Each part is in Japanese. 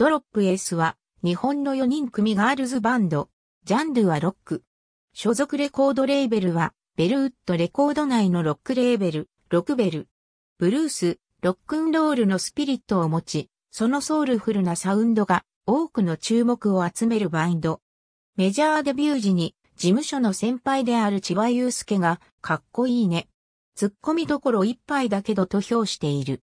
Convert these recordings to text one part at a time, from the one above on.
ドロップエースは、日本の4人組ガールズバンド。ジャンルはロック。所属レコードレーベルは、ベルウッドレコード内のロックレーベル、ロクベル。ブルース、ロックンロールのスピリットを持ち、そのソウルフルなサウンドが多くの注目を集めるバンド。メジャーデビュー時に事務所の先輩である千葉祐介がかっこいいね。突っ込みどころ一杯だけどと評している。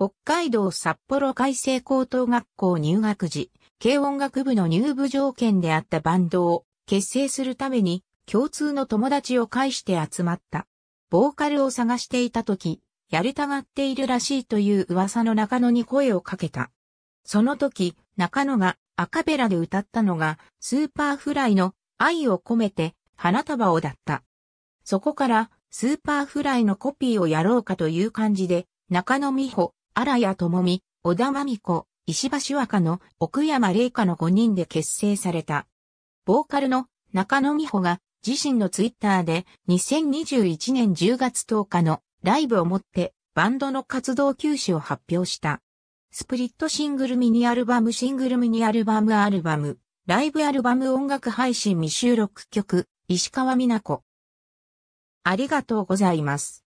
北海道札幌海星高等学校入学時、軽音楽部の入部条件であったバンドを結成するために共通の友達を介して集まった。ボーカルを探していた時、やりたがっているらしいという噂の中野に声をかけた。その時、中野がアカペラで歌ったのがスーパーフライの愛を込めて花束をだった。そこからスーパーフライのコピーをやろうかという感じで中野美穂、荒谷智美、小田真美子、石橋若の奥山玲香の5人で結成された。ボーカルの中野美穂が自身のツイッターで2021年10月10日のライブをもってバンドの活動休止を発表した。スプリットシングルミニアルバムシングルミニアルバムアルバム、ライブアルバム音楽配信未収録曲、石川美奈子。ありがとうございます。